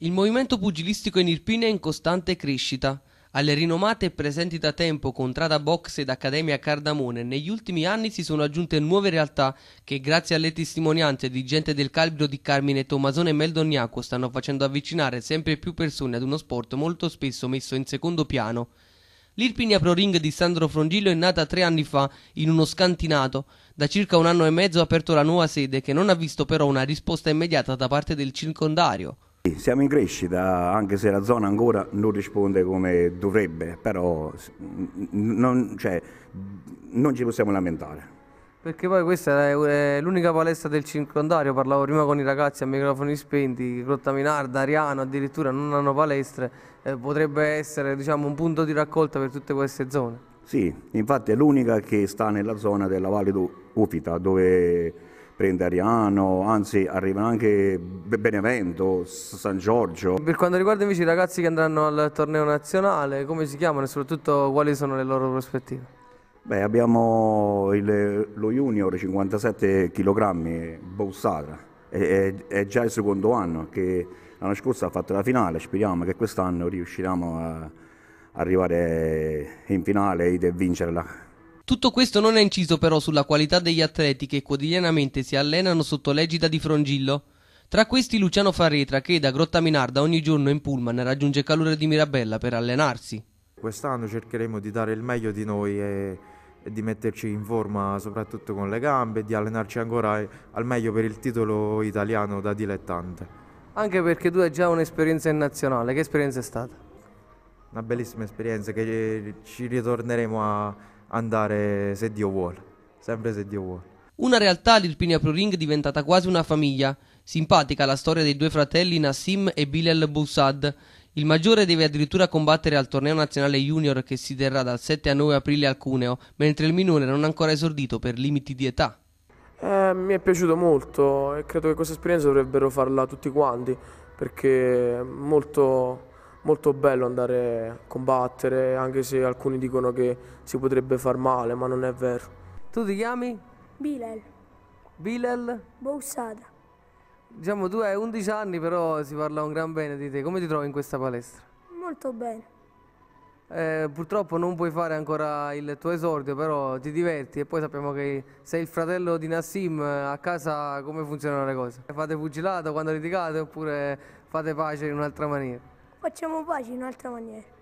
Il movimento pugilistico in Irpina è in costante crescita. Alle rinomate e presenti da tempo Contrada Box ed Accademia Cardamone negli ultimi anni si sono aggiunte nuove realtà che grazie alle testimonianze di gente del calibro di Carmine Tommasone e Meldoniaco stanno facendo avvicinare sempre più persone ad uno sport molto spesso messo in secondo piano. L'Irpinia Pro Ring di Sandro Frongillo è nata tre anni fa in uno scantinato. Da circa un anno e mezzo ha aperto la nuova sede che non ha visto però una risposta immediata da parte del circondario. Siamo in crescita, anche se la zona ancora non risponde come dovrebbe, però non, cioè, non ci possiamo lamentare. Perché poi questa è l'unica palestra del circondario, parlavo prima con i ragazzi a microfoni spenti, Grotta Minarda, Ariano addirittura non hanno palestre, eh, potrebbe essere diciamo, un punto di raccolta per tutte queste zone. Sì, infatti è l'unica che sta nella zona della Valle Ufita dove prende Ariano, anzi arrivano anche Benevento, San Giorgio. Per quanto riguarda invece i ragazzi che andranno al torneo nazionale, come si chiamano e soprattutto quali sono le loro prospettive? Beh, abbiamo il, lo junior 57 kg, Boussara, è, è, già il secondo anno che l'anno scorso ha fatto la finale, speriamo che quest'anno riusciremo a arrivare in finale e vincere la, finale. Tutto questo non è inciso però sulla qualità degli atleti che quotidianamente si allenano sotto l'egida di Frongillo. Tra questi Luciano Farretra che da Grotta Minarda ogni giorno in pullman raggiunge Calore di Mirabella per allenarsi. Quest'anno cercheremo di dare il meglio di noi e e di metterci in forma soprattutto con le gambe e di allenarci ancora eh, al meglio per il titolo italiano da dilettante. Anche perché tu hai già un'esperienza in nazionale, che esperienza è stata? Una bellissima esperienza che ci ritorneremo a, andare se Dio vuole, sempre se Dio vuole. Una realtà l'Irpinia Pro Ring diventata quasi una famiglia. Simpatica la storia dei due fratelli Nassim e Bilal Boussad. Il maggiore deve addirittura combattere al torneo nazionale junior che si terrà dal 7 a 9 aprile al Cuneo, mentre il minore non è ancora esordito per limiti di età. Eh, mi è piaciuto molto e credo che questa esperienza dovrebbero farla tutti quanti perché è molto molto bello andare a combattere, anche se alcuni dicono che si potrebbe far male, ma non è vero. Tu ti chiami? Bilal. Bilal? Boussada. Diciamo tu hai 11 anni, però si parla un gran bene di te. Come ti trovi in questa palestra? Molto bene. Eh, purtroppo non puoi fare ancora il tuo esordio, però ti diverti e poi sappiamo che sei il fratello di Nassim, a casa come funzionano le cose? Fate pugilato quando litigate oppure fate pace in un'altra maniera? facciamo pace in un'altra maniera.